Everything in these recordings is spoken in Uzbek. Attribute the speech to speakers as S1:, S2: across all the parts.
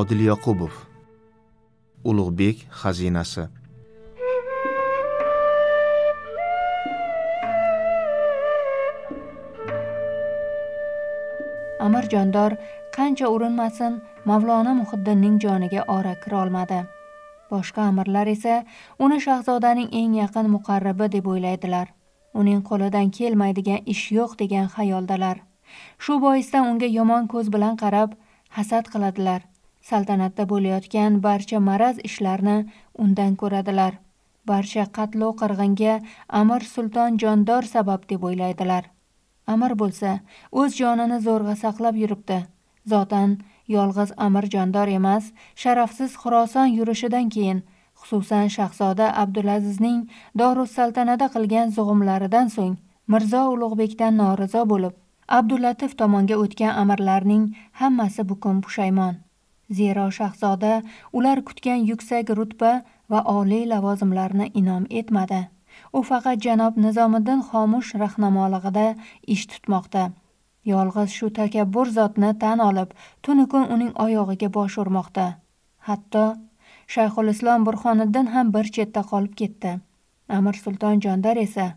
S1: odil yoqubov ulug'bek xazinasi amir jondor qancha urinmasin mavlona muhiddinning joniga ora kirolmadi boshqa amirlar esa uni shahzodaning eng yaqin muqarribi deb o'ylaydilar uning qo'lidan kelmaydigan ish yo'q degan xayoldalar shu boisdan unga yomon ko'z bilan qarab hasad qiladilar saltanatda bo'layotgan barcha maraz ishlarni undan ko'radilar barcha qatlov qirg'inga amir sulton jondor sabab deb o'ylaydilar amir bo'lsa o'z jonini zo'rg'a saqlab yuribdi zotan yolg'iz amir jondor emas sharafsiz xuroson yurishidan keyin xususan shahzoda abdulazizning dorussaltanada qilgan zug'umlaridan so'ng mirzo ulug'bekdan norizo bo'lib abdulatif tomonga o'tgan amirlarning hammasi bukun pushaymon Zero shahzoda ular kutgan yuksak rutba va oliy lavozimlarni inom etmadi. U faqat janob Nizomiddin xomush rahnamolig'ida ish tutmoqda. Yolg'iz shu takabbur zotni tan olib, tuni kun uning oyog'iga bosh urmoqda. Hatto Shayxul Islom Burxoniddin ham bir chetda qolib ketdi. Amir Sulton Jondar esa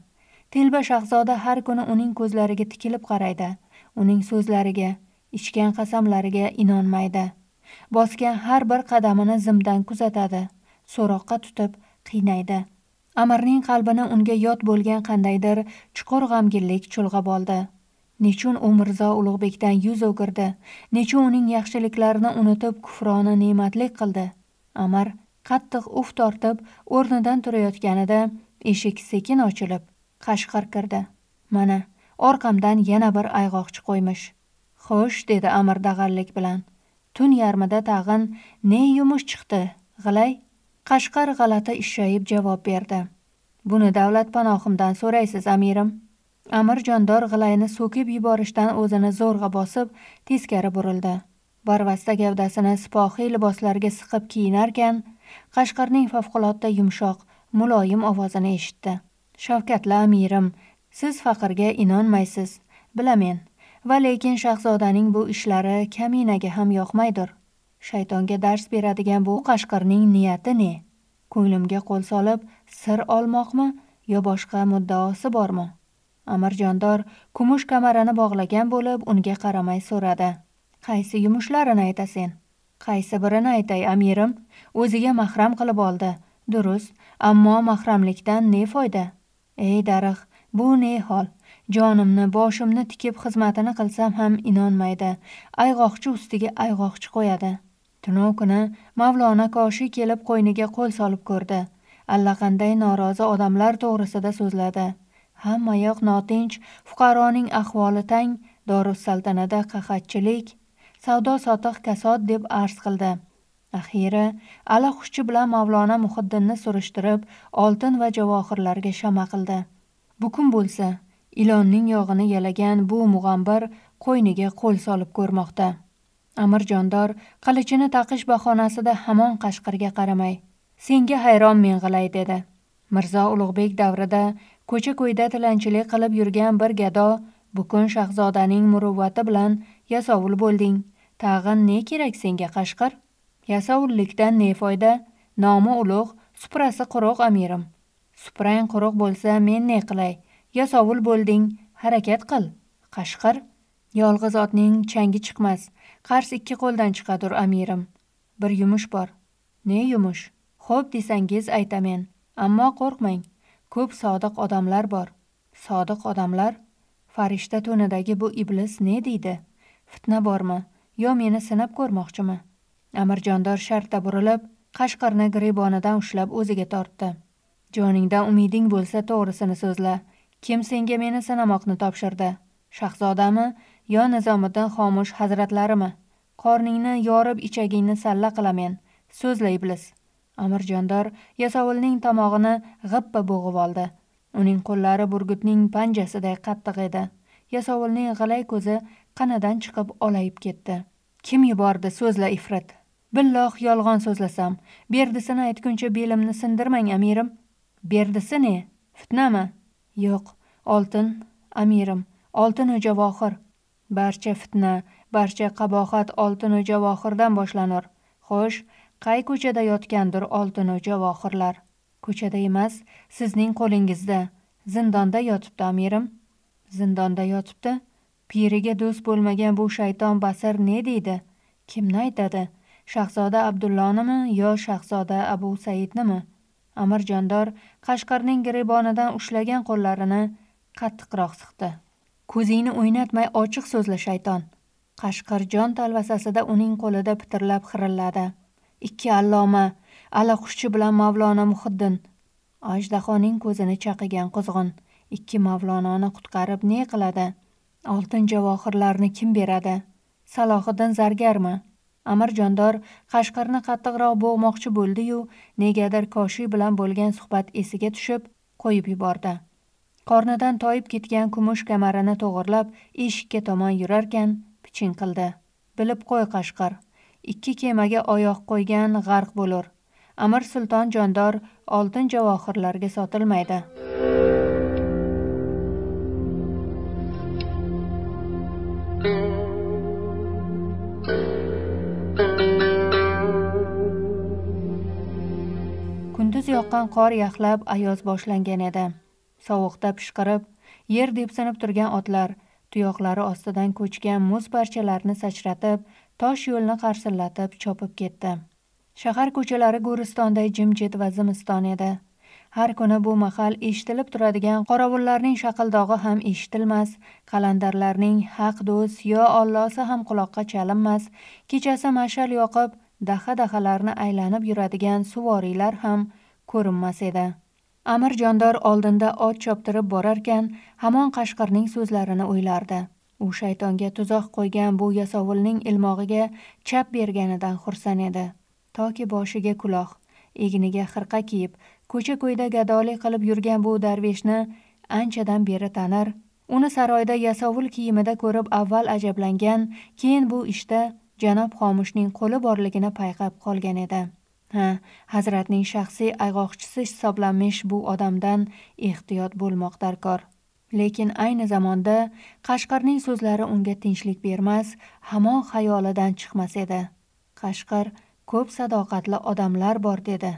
S1: Telba shahzoda har kuni uning ko'zlariga tikilib qaraydi, uning so'zlariga, ichgan qasamlariga inonmaydi. bosgan har bir qadamini zimdan kuzatadi so'roqqa tutib qiynaydi amirning qalbini unga yot bo'lgan qandaydir chuqur g'amginlik chulg'ab oldi nechun u mirzo ulug'bekdan yuz o'girdi nechun uning yaxshiliklarini unutib kufroni ne'matlik qildi amir qattiq uf tortib o'rnidan turayotganida eshik sekin ochilib qashqir kirdi mana orqamdan yana bir ayg'oqchi qo'ymish xo'sh dedi amir dag'allik bilan tun yarmida tag'in ne yumush chiqdi g'ilay qashqar g'alati ishshayib javob berdi buni davlat panohimdan so'raysiz amirim amir jondor g'ilayni so'kib yuborishdan o'zini zo'rg'a bosib teskari burildi barvasta gavdasini sipohiy liboslarga siqib kiyinarkan qashqarning favqulodda yumshoq muloyim ovozini eshitdi shavkatli amirim siz faqirga inonmaysiz bilamen va lekin shahzodaning bu ishlari kaminaga ham yoqmaydir shaytonga dars beradigan bu qashqirning niyati ne ko'nglimga qo'l solib sir olmoqmi yo boshqa muddaosi bormi amirjondor kumush kamarani bog'lagan bo'lib unga qaramay so'radi qaysi yumushlarini aytasen qaysi birini aytay amirim o'ziga mahram qilib oldi durust ammo mahramlikdan ne foyda ey darig' bu ne hol jonimni boshimni tikib xizmatini qilsam ham inonmaydi ayg'oqchi ustiga ayg'oqchi qo'yadi tunov kuni mavlona koshi kelib qo'yniga qo'l solib ko'rdi allaqanday norozi odamlar to'g'risida so'zladi hammayoq notinch fuqaroning ahvoli tang dorussaltanada qahatchilik savdo sotiq kasod deb arz qildi axiyri ala xushchi bilan mavlona muhiddinni surishtirib oltin va javohirlarga shama qildi bu kun bo'lsa ilonning yog'ini yalagan bu mug'ambir qo'yniga qo'l solib ko'rmoqda amir jondor qilichini taqish bahonasida hamon qashqirga qaramay senga hayron g'ilay dedi mirzo ulug'bek davrida ko'cha ko'yda tilanchilik qilib yurgan bir gado bukun shahzodaning muruvvati bilan yasovul bo'lding tag'in ne kerak senga qashqir yasovullikdan ne foyda nomi ulug' suprasi quruq amirim suprang quruq bo'lsa men ne qilay yasovul bo'lding harakat qil qashqir yolg'iz otning changi chiqmas qars ikki qo'ldan chiqadur amirim bir yumush bor ne yumush xo'p desangiz aytamen ammo qo'rqmang ko'p sodiq odamlar bor sodiq odamlar farishta to'nidagi bu iblis ne deydi fitna bormi yo meni sinab ko'rmoqchimi amirjondor shartta burilib qashqirni giribonidan ushlab o'ziga tortdi joningdan umiding bo'lsa to'g'risini so'zla kim senga meni sinamoqni topshirdi shahzodami yo nizomiddin xomush hazratlarimi qorningni yorib ichagingni salla qilamen so'zla iblis amirjondor yasovulning tomog'ini g'ippa bo'g'ib oldi uning qo'llari burgutning panjasiday qattiq edi yasovulning g'ilay ko'zi qanadan chiqib olayib ketdi kim yubordi so'zla ifrit billoh yolg'on so'zlasam berdisini aytguncha belimni sindirmang amirim berdisi ne fitnami yo'q oltin amirim oltinu javohir barcha fitna barcha qabohat oltinu javohirdan boshlanur xo'sh qay ko'chada yotgandir oltinu javohirlar ko'chada emas sizning qo'lingizda zindonda yotibdi amirim zindonda yotibdi piriga do'st bo'lmagan bu shayton basir ne deydi kimni aytadi shahzoda abdullonimi yo shahzoda abu saidnimi amir jondor qashqarning giribonidan ushlagan qo'llarini qattiqroq siqdi ko'zingni o'ynatmay ochiq so'zla shayton qashqir jon talvasasida uning qo'lida pitirlab xirilladi ikki alloma alaqushchi bilan mavlono muhiddin ajdahoning ko'zini chaqigan quzg'un ikki mavlononi qutqarib ne qiladi oltin javohirlarni kim beradi salohiddin zargarmi amir jondor qashqarni qattiqroq bo'g'moqchi bo'ldi-yu, negadir koshiy bilan bo'lgan suhbat esiga tushib qo'yib yubordi qornidan toyib ketgan kumush kamarini to'g'irlab eshikka tomon yurarkan piching qildi bilib qo'y qashqar ikki kemaga oyoq qo'ygan g'arq bo'lur amir sulton jondor oltin javohirlarga sotilmaydi yoqqan qor yaxlab ayoz boshlangan edi sovuqda pishqirib yer depsinib turgan otlar tuyoqlari ostidan ko'chgan muz parchalarini sachratib tosh yo'lni qarsillatib chopib ketdi shahar ko'chalari go'ristonday jimjit va zimiston edi har kuni bu mahal eshitilib turadigan qorovullarning shaqildog'i ham eshitilmas qalandarlarning haq do'st yo ollosi ham quloqqa chalinmas kechasi mash'al yoqib daha dahalarni aylanib yuradigan suvoriylar ham ko'rinmas edi amir jondor oldinda ot choptirib borarkan hamon qashqirning so'zlarini o'ylardi u shaytonga tuzoq qo'ygan bu yasovulning ilmog'iga chap berganidan xursand edi toki boshiga kuloh egniga xirqa kiyib ko'cha ko'yda gadolik qilib yurgan bu darveshni anchadan beri tanir uni saroyda yasovul kiyimida ko'rib avval ajablangan keyin bu ishda janob xomushning qo'li borligini payqab qolgan edi ha hazratning shaxsiy ayg'oqchisi hisoblanmish bu odamdan ehtiyot bo'lmoq darkor lekin ayni zamonda qashqarning so'zlari unga tinchlik bermas hamon xayolidan chiqmas edi qashqar ko'p sadoqatli odamlar bor dedi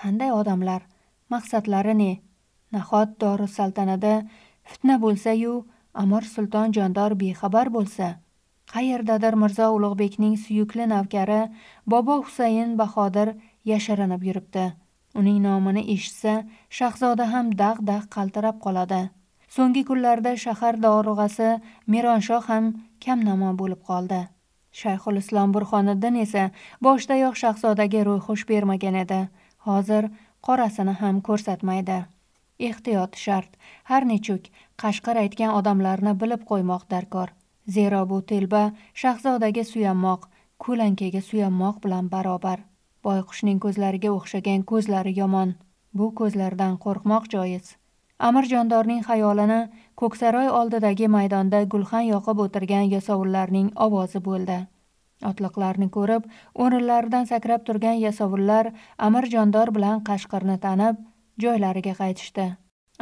S1: qanday odamlar maqsadlari ne nahot dori saltanada fitna bo'lsayu amir sulton jondor bexabar bo'lsa qayerdadir mirzo ulug'bekning suyukli navkari bobo husayn bahodir yasharanib yuribdi uning nomini eshitsa shahzoda ham dag' dag' qaltirab qoladi so'nggi kunlarda shahar dorug'asi meronshoh ham kamnamo bo'lib qoldi shayxul islom burxoniddin esa boshdayoq shahzodaga ro'yxush bermagan edi hozir qorasini ham ko'rsatmaydi ehtiyot shart har nechuk qashqir aytgan odamlarni bilib qo'ymoq darkor zero bu telba shahzodaga suyanmoq ko'lankaga suyanmoq bilan barobar boyqushning ko'zlariga o'xshagan ko'zlari yomon bu ko'zlardan qo'rqmoq joiz amirjondorning xayolini ko'ksaroy oldidagi maydonda gulxan yoqib o'tirgan yasovullarning ovozi bo'ldi otliqlarni ko'rib o'rinlaridan sakrab turgan yasovullar amirjondor bilan qashqirni tanib joylariga qaytishdi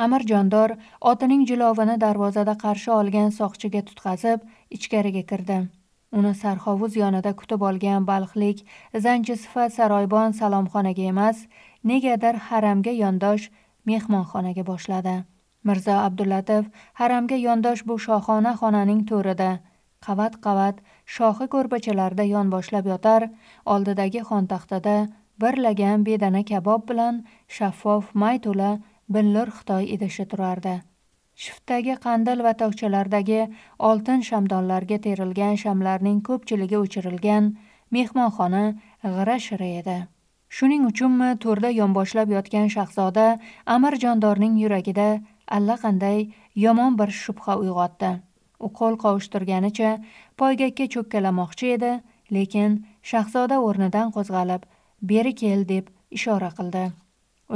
S1: amirjondor otining jilovini darvozada qarshi olgan soqchiga tutqazib ichkariga kirdi uni sarhovuz yonida kutib olgan balxlik zanjisifa saroybon salomxonaga emas negadir haramga yondosh mehmonxonaga boshladi mirzo abdullatov haramga yondosh bu shohona xonaning to'rida qavat qavat shohi ko'rpachalarda yonboshlab yotar oldidagi xontaxtada birlagan bedana kabob bilan shaffof may to'la billir xitoy idishi turardi shiftdagi qandil va tokchalardagi oltin shamdonlarga terilgan shamlarning ko'pchiligi o'chirilgan mehmonxona g'ira shira edi shuning uchunmi to'rda yonboshlab yotgan shahzoda amir jondorning yuragida allaqanday yomon bir shubha uyg'otdi u qo'l qovushtirganicha poygakka cho'kkalamoqchi edi lekin shahzoda o'rnidan qo'zg'alib beri kel deb ishora qildi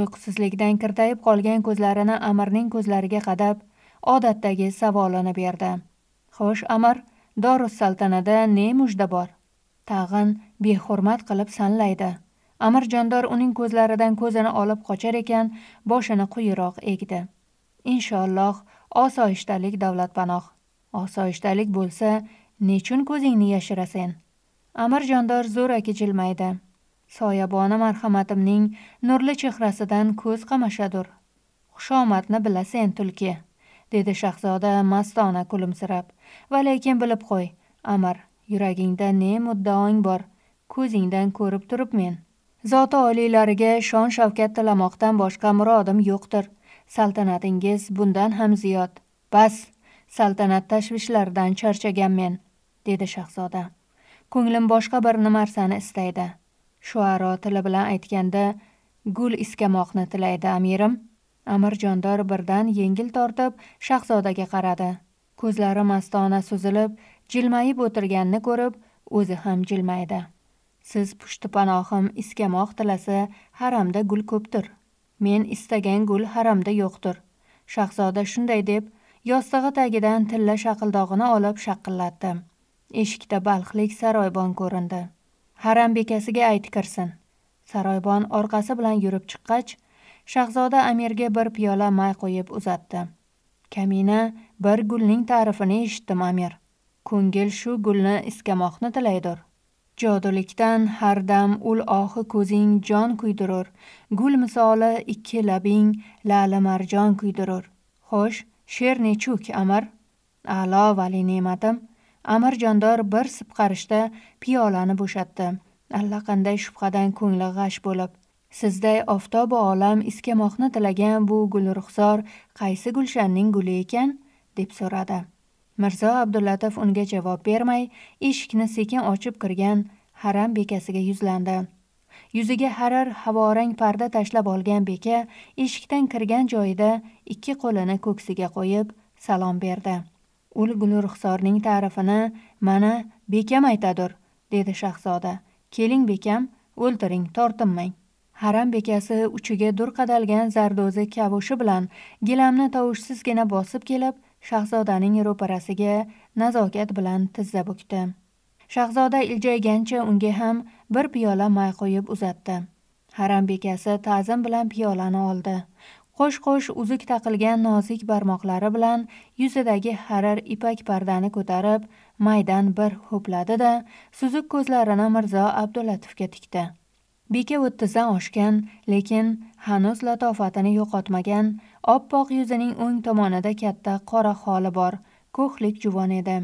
S1: uyqusizlikdan kirtayib qolgan ko'zlarini amirning ko'zlariga qadab odatdagi savolini berdi xo'sh amir saltanada ne mujda bor tag'in behurmat qilib sanlaydi amir jondor uning ko'zlaridan ko'zini olib qochar ekan boshini quyiroq egdi inshaalloh osoyishtalik davlatpanoh osoyishtalik bo'lsa nechun ko'zingni yashirasen amir jondor zo'raki jilmaydi soyaboni marhamatimning nurli chehrasidan ko'z qamashadur xushomadni bilasen tulki dedi shahzoda mastona kulimsirab va lekin bilib qo'y amir yuragingda ne muddaong bor ko'zingdan ko'rib turibmen zoti oliylariga shon shavkat tilamoqdan boshqa murodim yo'qdir saltanatingiz bundan ham ziyod bas saltanat tashvishlaridan charchaganmen dedi shahzoda ko'nglim boshqa bir narsani istaydi shuaro tili bilan aytganda gul iskamoqni tilaydi amirim amirjondor birdan yengil tortib shahzodaga qaradi ko'zlari mastona suzilib jilmayib o'tirganini ko'rib o'zi ham jilmaydi siz pushti panohim iskamoq tilasa haramda gul ko'pdir men istagan gul haramda yo'qdir shahzoda shunday deb yostig'i tagidan tilla shaqildog'ini olib shaqillatdi eshikda balxlik saroybon ko'rindi haram bekasiga ayt kirsin saroybon orqasi bilan yurib chiqqach shahzoda amirga bir piyola may qo'yib uzatdi kamina bir gulning ta'rifini eshitdim amir ko'ngil shu gulni iskamoqni tilaydir jodulikdan har dam ul ohi ko'zing jon kuydirur gul misoli ikki labing lali marjon kuydirur xo'sh she'r nechuk amir a'lo vali ne'matim amirjondor bir sipqarishda piyolani bo'shatdi allaqanday shubhadan ko'ngli g'ash bo'lib sizday oftobu olam iskamoqni tilagan bu gulruxsor qaysi gulshanning guli ekan deb so'radi mirzo abdullatov unga javob bermay eshikni sekin ochib kirgan haram bekasiga yuzlandi yuziga harir havorang parda tashlab olgan beka eshikdan kirgan joyida ikki qo'lini ko'ksiga qo'yib salom berdi ul gulruxsorning ta'rifini mana bekam aytadir dedi shahzoda keling bekam o'ltiring tortinmang haram bekasi uchiga dur qadalgan zardo'zi kavushi bilan gilamni tovushsizgina bosib kelib shahzodaning ro'parasiga nazokat bilan tizza bukdi shahzoda iljaygancha unga ham bir piyola may qo'yib uzatdi haram bekasi ta'zim bilan piyolani oldi qo'sh qo'sh uzuk taqilgan nozik barmoqlari bilan yuzidagi harir ipak pardani ko'tarib maydan bir ho'pladi da suzuk ko'zlarini mirzo abdulatifga tikdi beka o'ttizdan oshgan lekin hanuz latofatini yo'qotmagan oppoq yuzining o'ng tomonida katta qora xoli bor ko'hlik juvon edi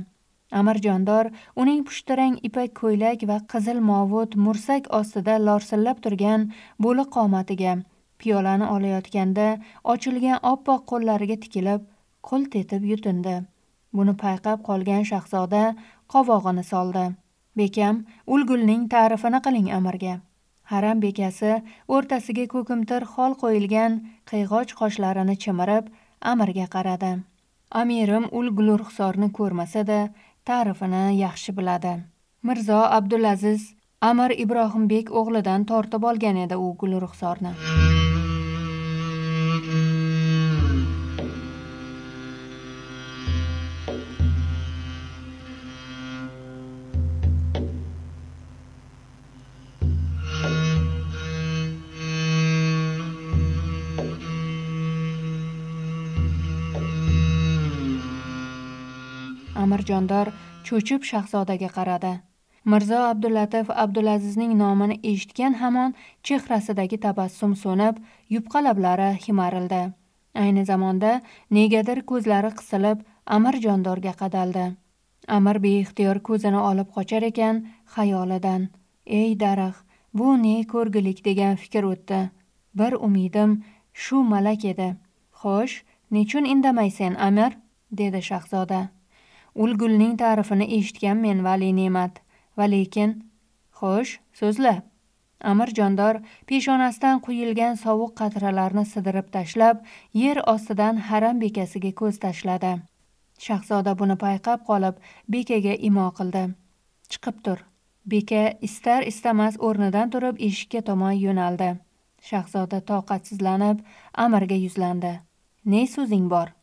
S1: amirjondor uning pushtirang ipak ko'ylak va qizil movut mursak ostida lorsillab turgan bo'li qomatiga piyolani olayotganda ochilgan oppoq qo'llariga tikilib qult etib yutindi buni payqab qolgan shahzoda qovog'ini soldi bekam ulgulning ta'rifini qiling amirga haram bekasi o'rtasiga ko'kimtir xol qo'yilgan qiyg'och qoshlarini chimirib amirga qaradi amirim ul glurxsorni ko'rmasa-da, ta'rifini yaxshi biladi mirzo abdulaziz amir ibrohimbek o'g'lidan tortib olgan edi u gulruxsorni amirjondor cho'chib shahzodaga qaradi mirzo abdulatif abdulazizning nomini eshitgan hamon chehrasidagi tabassum so'nib yupqa lablari himarildi ayni zamonda negadir ko'zlari qisilib amirjondorga qadaldi amir beixtiyor ko'zini olib qochar ekan xayolidan ey daraxt bu ne ko'rgilik degan fikr o'tdi bir umidim shu malak edi xo'sh nechun indamaysan amir dedi shahzoda Ulgulning ta'rifini men Vali Ne'mat. Va lekin, xo'sh, so'zla Amir Jondor peshonasidan quyilgan sovuq qatralarni sidirib tashlab, yer ostidan haram bekasiga ko'z tashladi. Shahzoda buni payqab qolib, bekaga imo qildi. Chiqib tur. Beka istar istamas o'rnidan turib eshikka tomon yo'naldi. Shahzoda toqatsizlanib, Amirga yuzlandi. "Ne so'zing bor?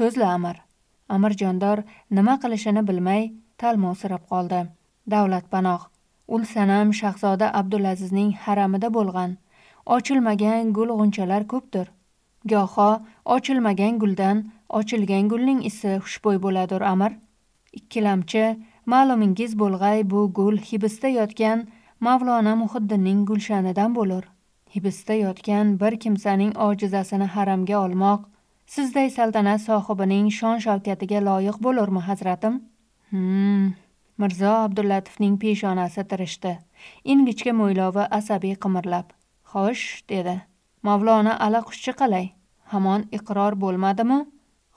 S1: So'zla, Amir." amirjondor nima qilishini bilmay talmovsirab qoldi davlat panoh ul sanam shahzoda abdulazizning haramida bo'lgan ochilmagan gul g'unchalar ko'pdir goho ochilmagan guldan ochilgan gulning isi xushbo'y bo'ladir amir ikkilamchi ma'lumingiz bo'lg'ay bu gul hibisda yotgan mavlona muhiddinning gulshanidan bo'lur hibisda yotgan bir kimsaning ojizasini haramga olmoq sizday saltanat sohibining shon shavkatiga loyiq bo'lurmi hazratim hmm mirzo abdullatovning peshonasi tirishdi ingichka mo'ylovi asabiy qimirlab xo'sh dedi mavlona ala qushchi qalay hamon iqror bo'lmadimi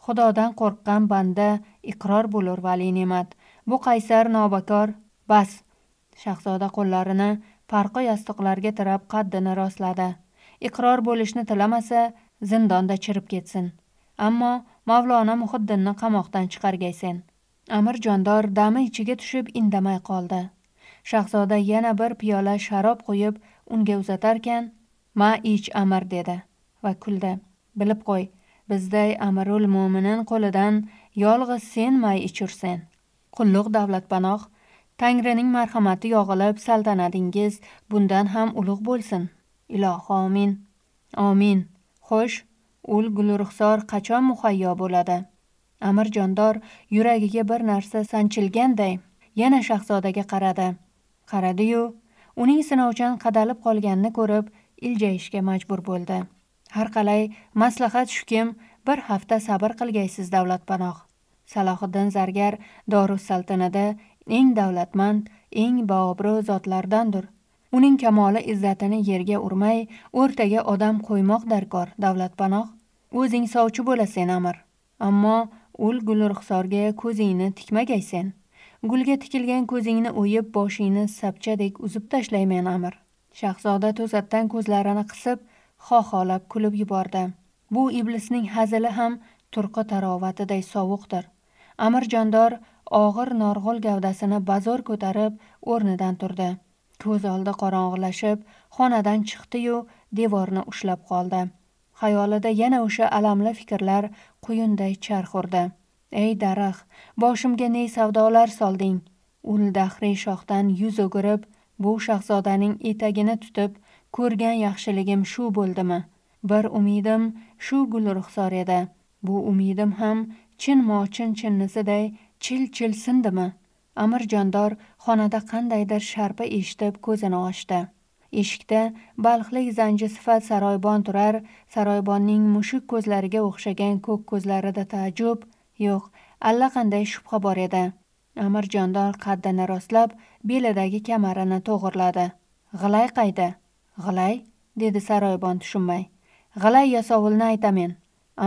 S1: xudodan qo'rqqan banda iqror bo'lur vali ne'mat bu qaysar nobakor bas shahzoda qo'llarini parqu yostiqlarga tirab qaddini rostladi iqror bo'lishni tilamasa zindonda chirib ketsin ammo mavlono muhiddinni qamoqdan chiqargaysen amir jondor dami ichiga tushib indamay qoldi shahzoda yana bir piyola sharob qo'yib unga uzatarkan ma ich amir dedi va kuldi bilib qo'y bizday amirul mo'minin qo'lidan yolg'iz sen may ichursen qulluq davlatpanoh tangrining marhamati yog'ilib saltanatingiz bundan ham ulug' bo'lsin ilohi omin omin xo'sh ul gulruxsor qachon muhayyo bo'ladi amir jondor yuragiga bir narsa sanchilganday yana shahzodaga qaradi qaradiyu uning sinovchan qadalib qolganini ko'rib iljayishga majbur bo'ldi har qalay maslahat shukim bir hafta sabr qilgaysiz davlatpanoh salohiddin zargar dorus saltanada eng davlatmand eng baobro' zotlardandir uning kamoli izzatini yerga urmay o'rtaga odam qo'ymoq darkor davlatpanoh o'zing sovchi bo'lasen amir ammo ul gulruxsorga ko'zingni tikmagay sen gulga tikilgan ko'zingni o'yib boshingni sapchadek uzib tashlayman amir shahzoda to'satdan ko'zlarini qisib xoholab kulib yubordi bu iblisning hazili ham turqi tarovatiday sovuqdir amir jondor og'ir norg'ul gavdasini bazo'r ko'tarib o'rnidan turdi ko'z oldi qorong'ilashib xonadan chiqdi-yu devorni ushlab qoldi xayolida yana o'sha alamli fikrlar quyunday charx urdi ey daraxt boshimga ne savdolar solding ul dahriy shoxdan yuz o'girib bu shahzodaning etagini tutib ko'rgan yaxshiligim shu bo'ldimi bir umidim shu gul ruxsor edi bu umidim ham chinmo chin chinnisiday chil chil sindimi amir jondor xonada qandaydir sharpa eshitib ko'zini ochdi eshikda balxlik zanji sifat saroybon turar saroybonning mushuk ko'zlariga o'xshagan ko'k ko'zlarida taajjub yo'q allaqanday shubha bor edi amir jondor qaddini rostlab belidagi kamarini to'g'irladi g'ilay qayda g'ilay dedi saroybon tushunmay g'ilay yasovulni aytamen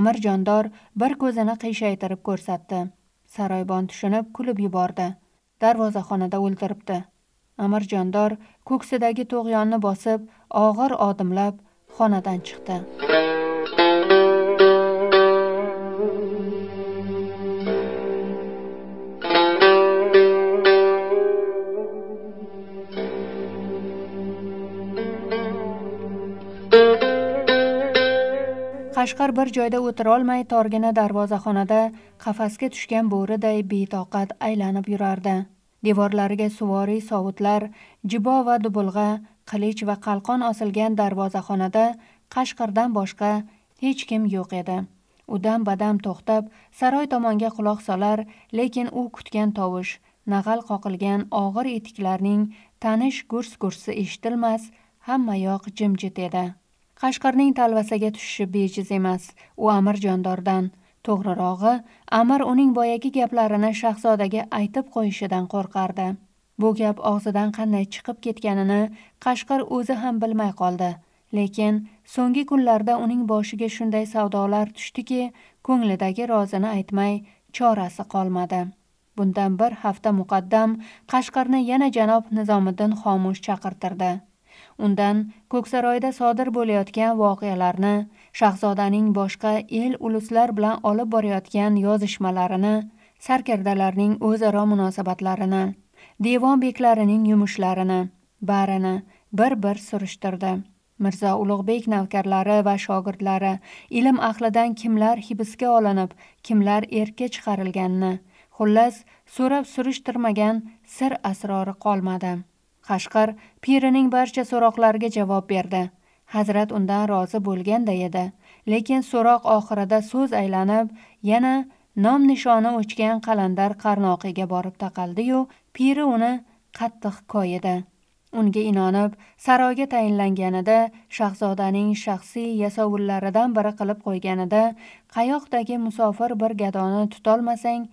S1: amir jondor bir ko'zini qiyshaytirib ko'rsatdi saroybon tushunib kulib yubordi darvozaxonada o'ldiribdi amirjondor ko'ksidagi to'g'yonni bosib og'ir odimlab xonadan chiqdi qashqar bir joyda o'tirolmay torgina darvozaxonada qafasga tushgan bo'riday betoqat aylanib yurardi devorlariga suvoriy sovutlar jibo va dubulg'a qilich va qalqon osilgan darvozaxonada qashqirdan boshqa hech kim yo'q edi u dam badam to'xtab saroy tomonga quloq solar lekin u kutgan tovush nag'al qoqilgan og'ir etiklarning tanish gurs gursi eshitilmas hammayoq jimjit edi qashqarning talvasaga tushishi bejiz emas u amir jondordan to'g'rirog'i amir uning boyagi gaplarini shahzodaga aytib qo'yishidan qo'rqardi bu gap og'zidan qanday chiqib ketganini qashqar o'zi ham bilmay qoldi lekin so'nggi kunlarda uning boshiga shunday savdolar tushdiki ko'nglidagi rozini aytmay chorasi qolmadi bundan bir hafta muqaddam qashqarni yana janob nizomiddin xomush chaqirtirdi undan ko'ksaroyda sodir bo'layotgan voqealarni shahzodaning boshqa el uluslar bilan olib borayotgan yozishmalarini sarkardalarning o'zaro munosabatlarini devon beklarining yumushlarini barini bir bir surishtirdi mirzo ulug'bek navkarlari va shogirdlari ilm ahlidan kimlar hibsga olinib kimlar erkka chiqarilganini xullas so'rab surishtirmagan sir asrori qolmadi Qashqar pirining barcha so'roqlariga javob berdi hazrat undan rozi bo'lganday edi lekin so'roq oxirida so'z aylanib yana nom nishoni o'chgan qalandar qarnoqiga borib taqaldi-yu, piri uni qattiq koyidi unga inonib saroyga tayinlanganida shahzodaning shaxsiy yasovullaridan biri qilib qo'yganida qayoqdagi musofir bir gadoni tutolmasang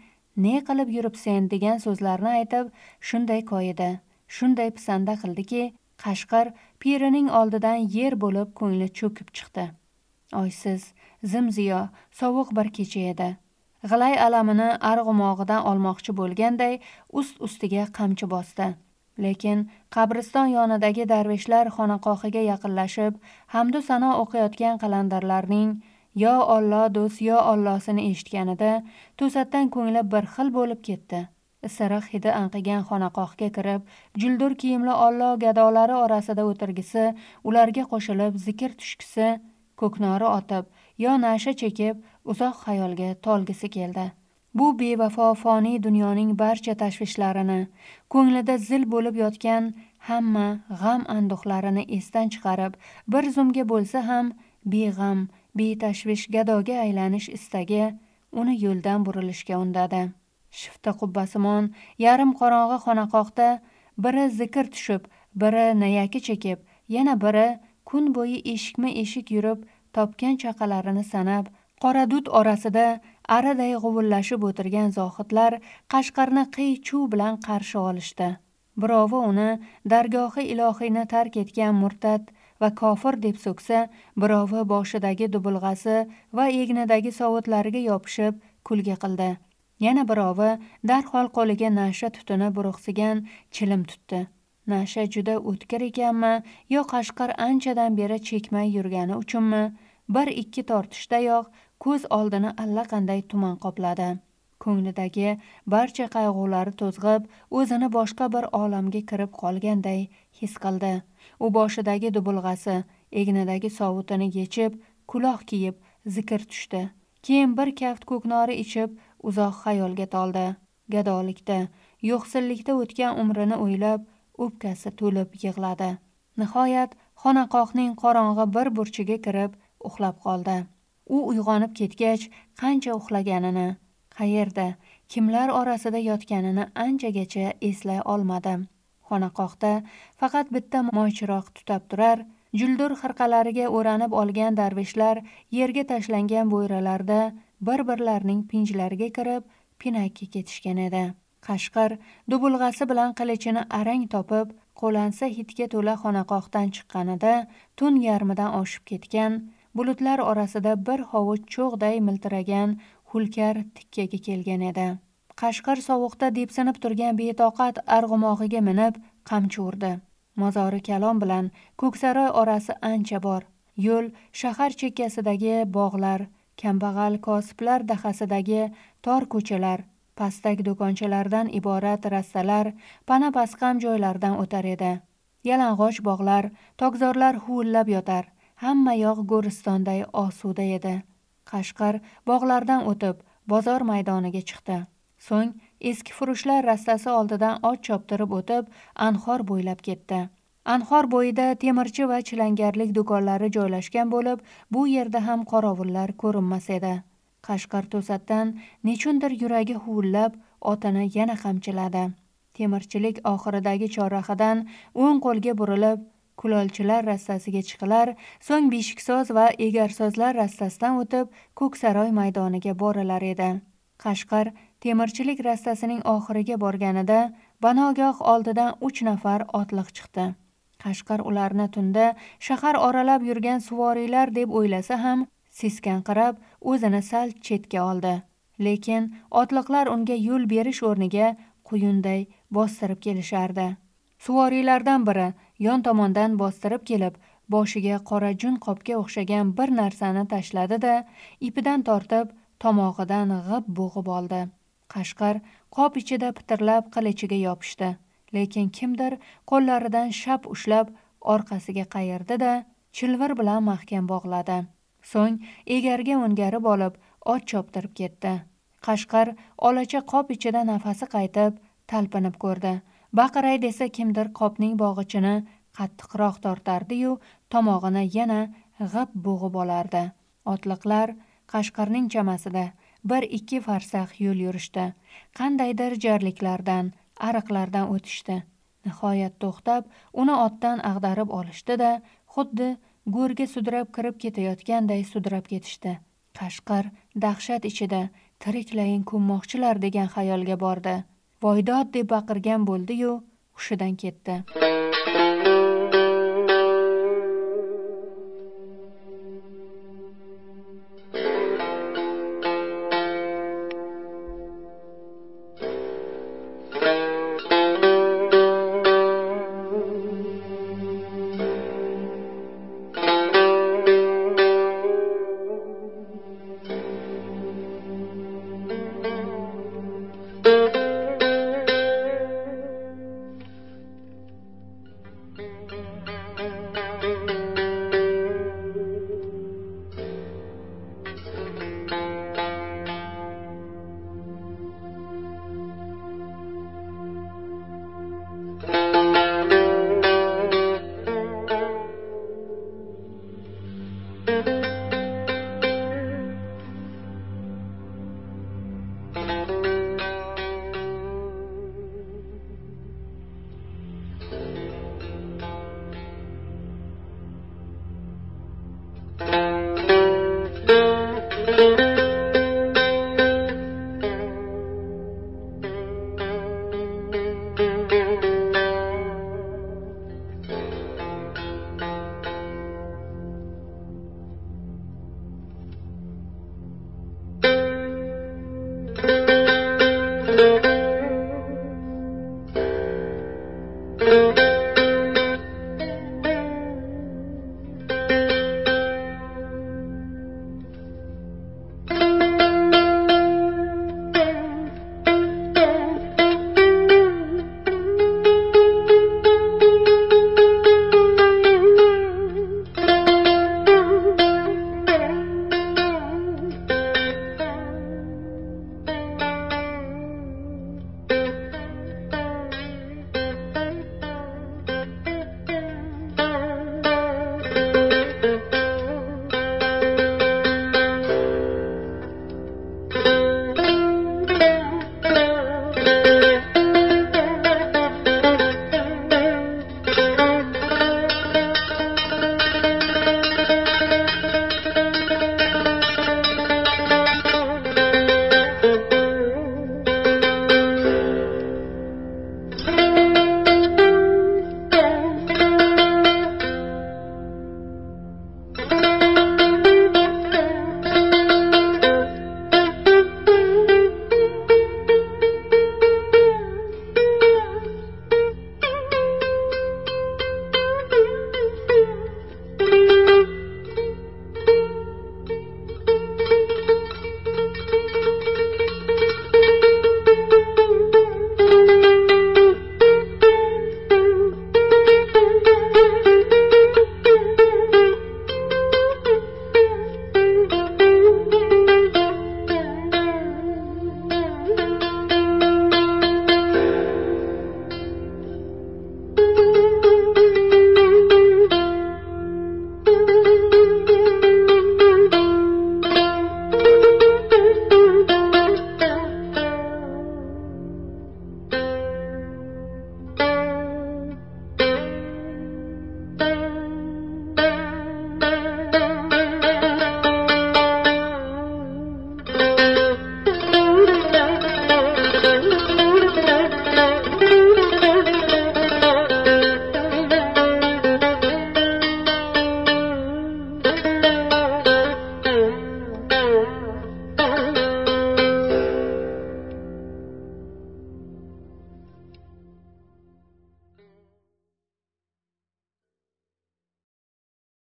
S1: ne qilib yuribsen degan so'zlarni aytib shunday koyidi shunday pisanda qildiki qashqir pirining oldidan yer bo'lib ko'ngli cho'kib chiqdi oysiz zimziyo sovuq bir kecha edi g'ilay alamini arg'umog'idan olmoqchi bo'lganday ust ustiga qamchi bosdi lekin qabriston yonidagi darveshlar xonaqohiga yaqinlashib hamdu sano o'qiyotgan qalandarlarning yo ollo do'st yo ollosini eshitganida to'satdan ko'ngli bir xil bo'lib ketdi isiriq hidi anqigan xonaqohga kirib juldur kiyimli ollo gadolari orasida o'tirgisi ularga qo'shilib zikr tushgisi ko'knori otib yo nasha chekib uzoq xayolga tolgisi keldi bu bevafo foniy dunyoning barcha tashvishlarini ko'nglida zil bo'lib yotgan hamma g'am anduhlarini esdan chiqarib bir zumga bo'lsa ham beg'am betashvish gadoga aylanish istagi uni yo'ldan burilishga undadi shifti qubbasimon yarim qorong'i xonaqoqda biri zikr tushib biri nayaki chekib yana biri kun bo'yi eshikma eshik yurib topgan chaqalarini sanab qora dud orasida araday g'uvillashib o'tirgan zohidlar qashqarni qiy chuv bilan qarshi olishdi birovi uni dargohi ilohiyni tark etgan murtad va kofir deb so'ksa birovi boshidagi dubulg'asi va egnidagi sovutlariga yopishib kulgi qildi yana birovi darhol qo'liga nasha tutuni burug'sigan chilim tutdi nasha juda o'tkir ekanmi yo qashqir anchadan beri chekmay yurgani uchunmi bir ikki tortishdayoq ko'z oldini allaqanday tuman qopladi ko'nglidagi barcha qayg'ulari to'zg'ib o'zini boshqa bir olamga kirib qolganday his qildi u boshidagi dubulg'asi egnidagi sovutini yechib quloq kiyib zikr tushdi keyin bir kaft ko'knori ichib uzoq xayolga toldi gadolikda yo'qsillikda o'tgan umrini o'ylab o'pkasi to'lib yig'ladi nihoyat xonaqohning qorong'i bir burchiga kirib uxlab qoldi u uyg'onib ketgach qancha uxlaganini qayerda kimlar orasida yotganini anchagacha eslay olmadi xonaqohda faqat bitta moychiroq tutab turar juldur xirqalariga o'ranib olgan darveshlar yerga tashlangan bo'yralarda bir birlarining pinjlariga kirib pinakka ketishgan edi qashqir dubulg'asi bilan qilichini arang topib qo'lansa hidga to'la xonaqoqdan chiqqanida tun yarmidan oshib ketgan bulutlar orasida bir hovuch cho'g'day miltiragan hulkar tikkaga kelgan edi qashqir sovuqda depsinib turgan betoqat arg'umog'iga minib qamchi urdi mozori kalom bilan ko'ksaroy orasi ancha bor yo'l shahar chekkasidagi bog'lar kambag'al kosiblar dahasidagi tor ko'chalar pastak do'konchalardan iborat rastalar pana pasqam joylardan o'tar edi yalang'och bog'lar tokzorlar huvillab yotar hamma yoq go'ristonday osuda edi qashqar bog'lardan o'tib bozor maydoniga chiqdi so'ng eski furushlar rastasi oldidan ot choptirib o'tib anhor bo'ylab ketdi anhor bo'yida temirchi va chilangarlik do'konlari joylashgan bo'lib bu yerda ham qorovullar ko'rinmas edi qashqar to'satdan nechundir yuragi huvillab otini yana qamchiladi temirchilik oxiridagi chorrahadan o'ng qo'lga burilib kulolchilar rastasiga chiqilar so'ng beshiksoz va egarsozlar rastasidan o'tib ko'ksaroy maydoniga borilar edi qashqar temirchilik rastasining oxiriga borganida banogoh oldidan uch nafar otliq chiqdi qashqar ularni tunda shahar oralab yurgan suvoriylar deb o'ylasa ham seskanqirab o'zini sal chetga oldi lekin otliqlar unga yo'l berish o'rniga quyunday bostirib kelishardi suvoriylardan biri yon tomondan bostirib kelib boshiga qora jun qopga o'xshagan bir narsani tashladi da ipidan tortib tomog'idan g'ib bo'g'ib oldi qashqar qop ichida pitirlab qilichiga yopishdi lekin kimdir qo'llaridan shap ushlab orqasiga qayirdi da chilvir bilan mahkam bog'ladi so'ng egarga o'ngarib olib ot choptirib ketdi qashqar olacha qop ichida nafasi qaytib talpinib ko'rdi baqiray desa kimdir qopning bog'ichini qattiqroq tortardiyu tomog'ini yana g'ib bo'g'ib olardi otliqlar qashqarning chamasida bir ikki farsax yo'l yurishdi qandaydir jarliklardan ariqlardan o'tishdi nihoyat to'xtab uni otdan ag'darib olishdi da xuddi go'rga sudrab kirib ketayotganday sudrab ketishdi qashqir dahshat ichida tiriklayin ko'mmoqchilar degan xayolga bordi voydod deb baqirgan bo'ldi yu hushidan ketdi